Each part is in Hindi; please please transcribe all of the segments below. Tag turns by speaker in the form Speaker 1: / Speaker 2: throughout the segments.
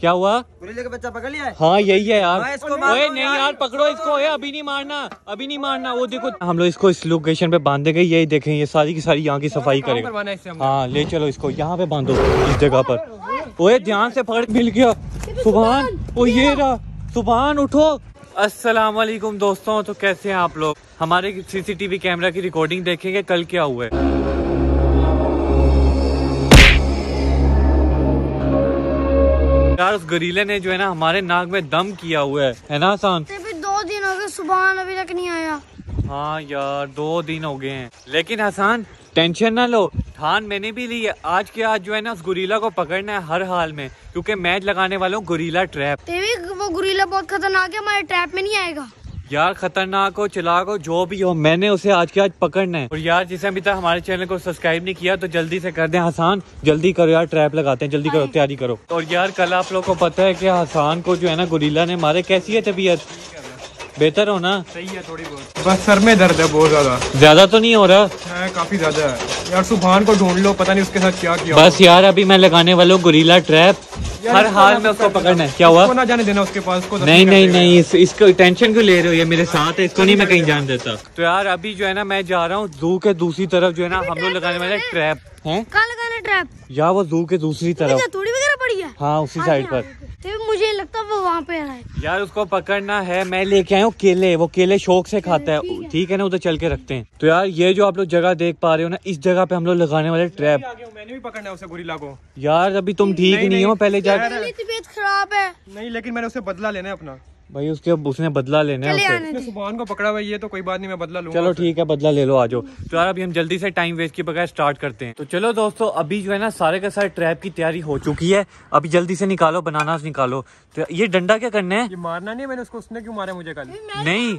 Speaker 1: क्या हुआ
Speaker 2: का बच्चा पकड़ लिया है हाँ यही है यार हाँ, ओए नहीं यार पकड़ो इसको ओए
Speaker 1: अभी नहीं मारना अभी नहीं मारना वो देखो हम लोग इसको इस लोकेशन पे बांधे गए यही देखें ये सारी की सारी यहाँ की सफाई करेगा हाँ ले चलो इसको यहाँ पे बांधो इस जगह पर ओए ध्यान से पकड़ मिल गया सुबहान ओ ये रहा सुबहान उठो असलम दोस्तों तो कैसे हैं आप लोग हमारे सीसीटीवी कैमरा की रिकॉर्डिंग देखेंगे कल क्या हुआ है यार उस गरीले ने जो है ना हमारे नाक में दम किया हुआ है है ना आसान दो
Speaker 2: दिन हो गए सुबह अभी तक नहीं आया
Speaker 1: हाँ यार दो दिन हो गए हैं लेकिन आसान टेंशन ना लो ठान मैंने भी ली है आज के आज जो है ना उस गुरीला को पकड़ना है हर हाल में क्योंकि मैच लगाने वालों गुरीला ट्रैप
Speaker 2: वो गुरीला बहुत खतरनाक है हमारे ट्रैप में नहीं आएगा
Speaker 1: यार खतरनाक हो चलाक हो जो भी हो मैंने उसे आज के आज पकड़ना है और यार जिसे अभी तक हमारे चैनल को सब्सक्राइब नहीं किया तो जल्दी से कर दें हसान जल्दी करो यार ट्रैप लगाते हैं जल्दी करो हाँ। तैयारी करो और यार कल आप लोग को पता है कि हसान को जो है ना गुरीला ने मारे कैसी है तबीयत बेहतर हो ना सही है थोड़ी बहुत बस सर में दर्द है बहुत ज्यादा ज्यादा तो नहीं हो रहा है काफी ज्यादा है यार सुबह को ढूंढ लो पता नहीं उसके साथ क्या किया बस यार अभी मैं लगाने वाला हूँ गुरीला ट्रैप हर हाल में उसको पकड़ना है क्या हुआ ना जाने देना उसके पास उसको तो नहीं नहीं नहीं इसको टेंशन क्यों ले रहे हो ये मेरे साथ है इसको नहीं मैं कहीं जान देता तो यार अभी जो है ना मैं जा रहा हूँ जू के दूसरी तरफ जो है ना हम लोग लगाने वाले ट्रैप है ट्रैप या वो जू के दूसरी तरफ
Speaker 2: थोड़ी वगैरह पड़ी है हाँ उसी साइड पर तो मुझे लगता है वो वहाँ पे है
Speaker 1: यार उसको पकड़ना है मैं लेके आया हूँ केले वो केले शौक से खाता है ठीक है ना उधर चल के रखते हैं तो यार ये जो आप लोग जगह देख पा रहे हो ना इस जगह पे हम लोग लगाने वाले ट्रैप मैंने भी पकड़ना है उसे गुरीला को यार अभी तुम ठीक नहीं, नहीं, हो पहले जा तबीयत खराब है नहीं लेकिन मैंने उसे बदला लेना है अपना भाई उसके उसने बदला लेना है सुबहान को पकड़ा हुआ ये तो कोई बात नहीं मैं बदला लूंगा चलो ठीक है बदला ले लो आज तो यार अभी हम जल्दी से टाइम वेस्ट के बगैर स्टार्ट करते हैं तो चलो दोस्तों अभी जो है ना सारे का सारे ट्रैप की तैयारी हो चुकी है अभी जल्दी से निकालो बनाना निकालो तो ये डंडा क्या करना है मारना नहीं मैंने उसको उसने क्यों मारा मुझे कल नहीं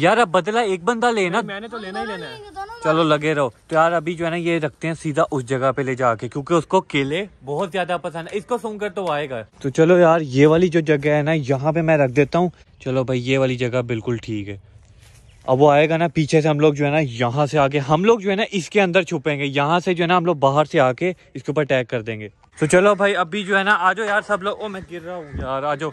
Speaker 1: यार अब बदला एक बंदा लेना मैंने तो लेना ही लेना है चलो लगे रहो तो यार अभी जो है ना ये रखते हैं सीधा उस जगह पे ले जाके क्योंकि उसको केले बहुत ज्यादा पसंद है इसको सुनकर तो आएगा तो चलो यार ये वाली जो जगह है ना यहाँ पे मैं रख देता हूँ चलो भाई ये वाली जगह बिल्कुल ठीक है अब वो आएगा ना पीछे से हम लोग जो है ना यहाँ से आके हम लोग जो है ना इसके अंदर छुपेंगे यहाँ से जो है ना हम लोग बाहर से आके इसके ऊपर अटैक कर देंगे तो चलो भाई अभी जो है ना आज यार सब लोग ओ मैं गिर रहा हूँ यार आज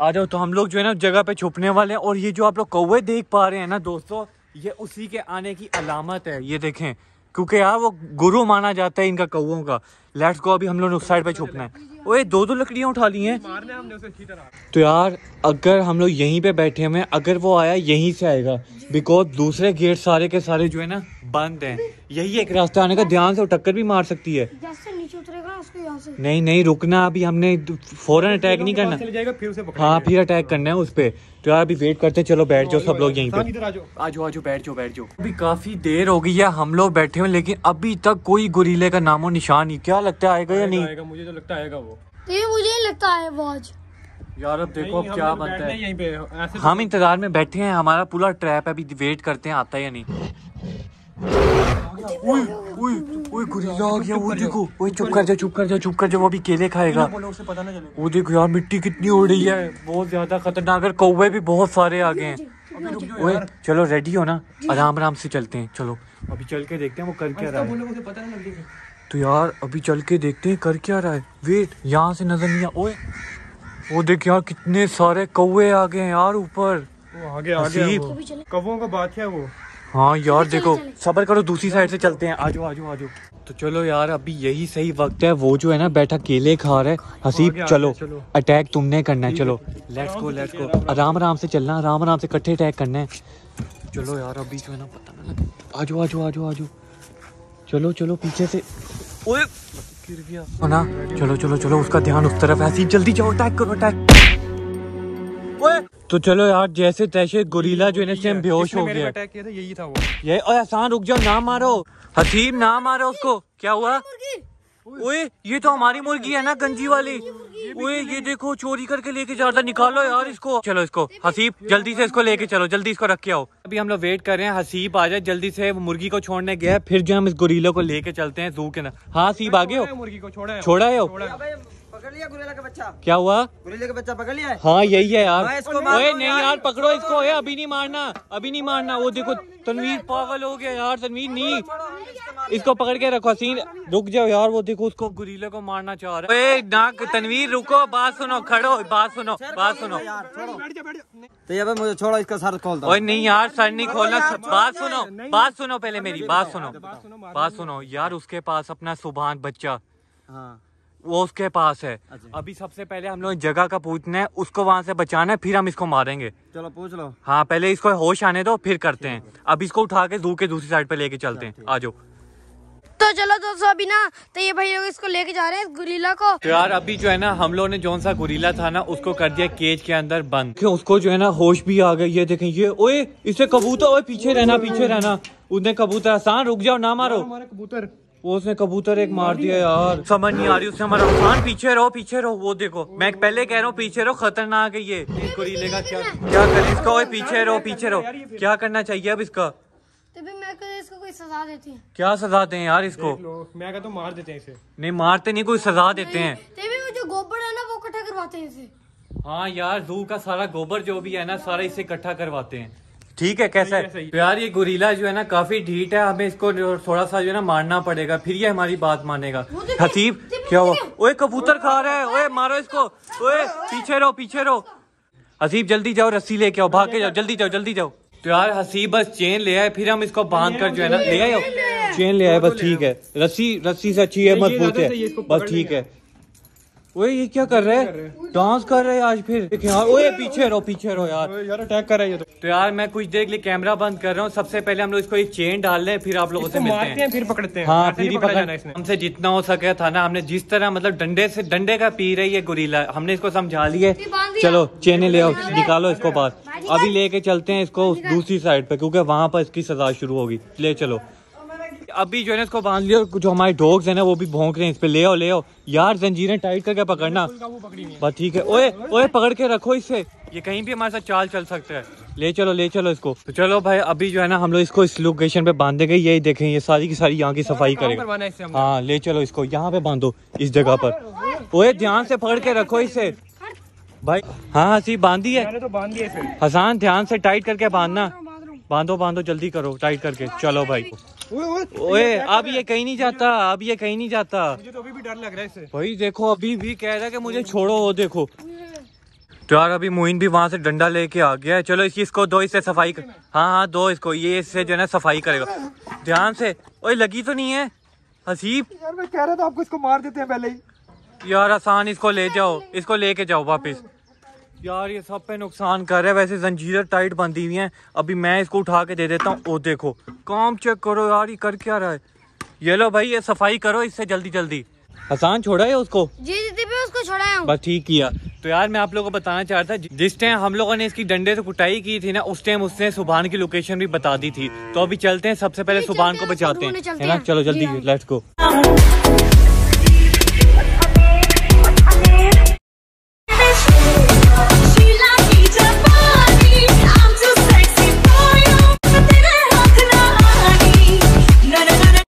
Speaker 1: आ जाओ तो हम लोग जो है ना जगह पे छुपने वाले हैं और ये जो आप लोग कौवे देख पा रहे हैं ना दोस्तों ये उसी के आने की अलामत है ये देखें क्योंकि यार वो गुरु माना जाता है इनका कौओं का लेट्स गो अभी हम लोग उस साइड पे छुपना है ओए दो दो लकड़ियाँ उठा ली हैं तो यार अगर हम लोग यहीं पे बैठे हुए अगर वो आया यहीं से आएगा बिकॉज दूसरे गेट सारे के सारे जो है ना बंद है यही एक रास्ता आने का ध्यान से वो टक्कर भी मार सकती है नहीं नहीं रुकना अभी हमने फौरन अटैक नहीं करना फिर हाँ फिर अटैक करना है उस पर तो यार अभी वेट करते हैं चलो बैठ जाओ सब लोग यहीं पे आज आज बैठ जाओ बैठ जाओ अभी काफी देर हो गई है हम लोग बैठे हुए लेकिन अभी तक कोई गुरीले का नामो निशान नहीं क्या लगता है आएगा या नहीं मुझे तो लगता आएगा वो
Speaker 2: मुझे लगता है वो
Speaker 1: आज यार अब देखो अब क्या बनता है हम इंतजार में बैठे हैं हमारा पूरा ट्रैप है अभी वेट करते हैं आता है या नहीं ओए आ गया वो देखो ओए चुप कर जा चुप कर जा चुप कर जा वो अभी केले खाएगा वो देखो यार मिट्टी कितनी उड़ रही है बहुत ज्यादा खतरनाक है कौवे भी बहुत सारे आ गए हैं ओए चलो रेडी हो ना आराम आराम से चलते हैं चलो अभी चल के देखते हैं वो कर क्या रहा है तो, तो यार अभी चल के देखते हैं कर क्या रहा है वेट यहाँ से नजर नहीं आ ओए वो देख यार कितने सारे कौवे आ गए हैं यार ऊपर आगे आगे कौवों का बात है वो हाँ यार देखो सबर करो दूसरी साइड से चलते हैं आजो आजो आजो तो चलो यार अभी यही सही वक्त है वो जो है ना बैठा केले खा रहा है हसीब चलो अटैक तुमने करना है चलो लेट्स गो लेट्स गो आराम आराम से चलना आराम आराम से इकट्ठे अटैक करना है चलो यार अभी जो है ना पता ना आजो आजो आजो आजो चलो चलो पीछे से गिर गया हाँ ना चलो चलो चलो उसका ध्यान उस तरफ हसीब जल्दी जाओ अटैक करो अटैक तो चलो यार जैसे तैसे गोरीला जो है बेहोश हो गया यही था वो ये और आसान रुक जाओ ना मारो हसीब ना मारो उसको क्या हुआ ओए ये तो हमारी मुर्गी है ना गंजी वाली ओए ये देखो चोरी करके लेके जा रहा निकालो यार इसको चलो इसको हसीब जल्दी से इसको लेके चलो जल्दी इसको रख के आओ अभी हम लोग वेट कर रहे हैं हसीब आ जाए जल्दी से मुर्गी को छोड़ने गया फिर जो हम इस गोरीलों को लेके चलते हैं जू के ना हाँ हसीब आगे हो मुर्गी को छोड़ा छोड़ा है पकड़ लिया गुरेला का बच्चा क्या हुआ गुरेले का बच्चा पकड़ लिया हाँ यही है यार ओए नहीं यार पकड़ो इसको ओए अभी नहीं मारना अभी नहीं मारना वो देखो तनवीर पागल हो गया यार तनवीर नहीं इसको पकड़ के रखो सीन रुक जाओ यार वो देखो उसको गुरीले को मारना चाह रहा है ना तनवीर रुको बात सुनो खड़ो बात सुनो बात सुनो तो ये मुझे छोड़ो इसका सर खोल दो नहीं यार सर नहीं खोलना बात सुनो बात सुनो पहले मेरी बात सुनो बात सुनो यार उसके पास अपना सुबह बच्चा हाँ वो उसके पास है अच्छा। अभी सबसे पहले हम लोग जगह का पूछना है उसको वहाँ से बचाना है फिर हम इसको मारेंगे चलो पूछ लो हाँ पहले इसको होश आने दो फिर करते हैं अब इसको उठा के जू के दूसरी साइड पे लेके चलते हैं हाँ, आ जाओ
Speaker 2: तो चलो दोस्तों अभी ना तो ये भाई लोग इसको लेके जा रहे हैं गुरीला को तो यार
Speaker 1: अभी जो है ना हम लोगों ने जो सा गुरीला था ना उसको कर दिया केज के अंदर बंद उसको जो है ना होश भी आ गई ये देखें ये ओए इसे कबूतर ओए पीछे रहना पीछे रहना उन्हें कबूतर आसान रुक जाओ ना मारो हमारे कबूतर वो उसने कबूतर एक मार दिया यार समझ नहीं आ रही उसने हमारा नुकसान पीछे रहो पीछे रहो वो देखो मैं पहले कह रहा हूँ पीछे रहो खतरनाक है ये क्या क्या इसका पीछे रहो पीछे रहो क्या करना चाहिए अब इसका
Speaker 2: तभी मैं इसको कोई सजा देती है
Speaker 1: क्या सजा दें यार इसको मैं तो मार देते हैं इसे नहीं मारते नहीं कोई सजा देते हैं
Speaker 2: तभी वो जो गोबर है ना वो इकट्ठा करवाते हैं
Speaker 1: इसे हाँ यार जू का सारा गोबर जो भी है ना सारा इसे इकट्ठा करवाते हैं ठीक है कैसा है, प्यार यार ये गुरीला जो है ना काफी ढीट है हमें इसको थोड़ा सा जो है ना मारना पड़ेगा फिर ये हमारी बात मानेगा हसीब क्या हुआ ओए कबूतर खा रहा है ओए मारो इसको ओए पीछे रहो पीछे रहो हसीब जल्दी जाओ रस्सी लेके आओ भाग के जाओ जल्दी जाओ जल्दी जाओ तो यार हसीब बस चेन ले आए फिर हम इसको बांध कर जो है ना ले आए चेन ले आए बस ठीक है रस्सी रस्सी से अच्छी है मजबूत है बस ठीक है ओए ये क्या कर रहे हैं डांस कर रहे हैं आज फिर देख यार हाँ, ओए पीछे रहो पीछे रहो यार यार अटैक कर रहा है ये तो।, तो यार मैं कुछ देर के लिए कैमरा बंद कर रहा हूँ सबसे पहले हम लोग इसको एक चेन डाल रहे फिर आप लोगों से मिलते हैं फिर पकड़ते हैं हाँ फिर पकड़ जाना इसने हमसे जितना हो सके था ना हमने जिस तरह मतलब डंडे से डंडे का पी रही है गुरीला हमने इसको समझा लिया चलो चेने ले आओ निकालो इसको पास अभी लेके चलते हैं इसको दूसरी साइड पे क्यूँकी वहाँ पर इसकी सजा शुरू होगी ले चलो अभी जो है इसको बांध लिया जो हमारे डॉग्स है ना वो भी भोंक रहे हैं इस पे ले आओ ले आओ यार जंजीरें टाइट करके पकड़ना बस ठीक है ओए ओए पकड़ के रखो इससे ये कहीं भी हमारे साथ चाल चल सकता है ले चलो ले चलो इसको तो चलो भाई अभी जो है ना हम लोग इसको इस लोकेशन पे बांधे गए यही देखें ये सारी की सारी यहाँ की सफाई करेगा हाँ ले चलो इसको यहाँ पे बांधो इस जगह पर ओए ध्यान से पकड़ के रखो इसे भाई हाँ हसी हाँ, बांधी है तो हसान ध्यान से टाइट करके बांधना बांधो बांधो जल्दी करो टाइट करके चलो भाई ओए अब ये कहीं नहीं जाता अब ये कहीं नहीं जाता मुझे तो अभी भी डर लग रहा है इसे भाई देखो अभी भी कह रहा है कि मुझे छोड़ो वो देखो तो यार अभी मोइन भी वहाँ से डंडा लेके आ गया है चलो इसकी इसको दो इससे सफाई कर हाँ हाँ दो इसको ये इससे जो है ना सफाई करेगा ध्यान से ओए लगी तो नहीं है हसीब यार मैं कह रहा था आपको इसको मार देते हैं पहले ही यार आसान इसको ले जाओ इसको लेके जाओ वापिस यार ये सब पे नुकसान कर रहा है वैसे जंजीरें टाइट बंधी हुई हैं अभी मैं इसको उठा के दे देता हूँ वो देखो काम चेक करो यार ये कर क्या रहा है ये लो भाई ये सफाई करो इससे जल्दी जल्दी आसान छोड़ा है उसको
Speaker 2: जी जी भी उसको छोड़ा है बस
Speaker 1: ठीक किया तो यार मैं आप लोगों को बताना चाह रहा था जिस टाइम हम लोगों ने इसकी डंडे से कुटाई की थी ना उस टाइम उसने सुबहान की लोकेशन भी बता दी थी तो अभी चलते हैं सबसे पहले सुबहान को बचाते हैं चलो जल्दी लेट्स हाँ। गो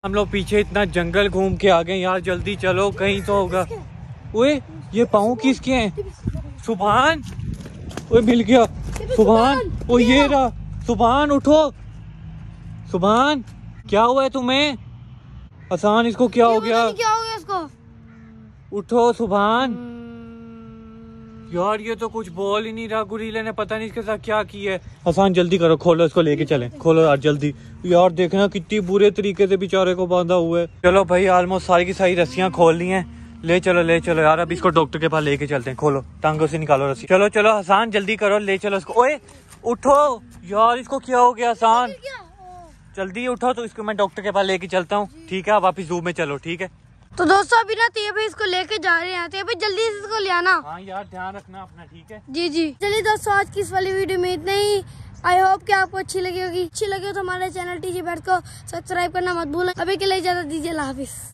Speaker 1: हम लोग पीछे इतना जंगल घूम के आ गए यार जल्दी चलो कहीं तो होगा ओए ये पाओ किसके हैं सुभान ओए मिल गया सुबहान ओ ये रहा सुभान उठो सुभान क्या हुआ है तुम्हें आसान इसको क्या हो गया क्या हो गया
Speaker 2: इसको
Speaker 1: उठो सुबहान यार ये तो कुछ बोल ही नहीं रहा गुरीले ने पता नहीं इसके साथ क्या किया है आसान जल्दी करो खोलो इसको लेके चले खोलो यार जल्दी यार देखना कितनी बुरे तरीके से बेचारे को बांधा हुआ है चलो भाई आलमोस्ट सारी की सारी रस्सियाँ खोल ली हैं ले चलो ले चलो यार अब इसको डॉक्टर के पास लेके चलते हैं खोलो टांगों से निकालो रस्सी चलो चलो आसान जल्दी करो ले चलो इसको ओए उठो यार इसको क्या हो गया आसान जल्दी उठो तो इसको मैं डॉक्टर के पास लेके चलता हूँ ठीक है आप वापिस जू में चलो ठीक है
Speaker 2: तो दोस्तों अभी ना तेब इसको लेके जा रहे हैं तेब जल्दी से इसको ले आना हाँ यार ध्यान रखना अपना ठीक है जी जी चलिए दोस्तों आज की इस वाली वीडियो में इतना ही आई होप कि आपको अच्छी लगी होगी अच्छी लगी हो तो हमारे चैनल टीजी बैठ को सब्सक्राइब करना मत भूलना अभी के लिए ज्यादा दीजिए हाफिज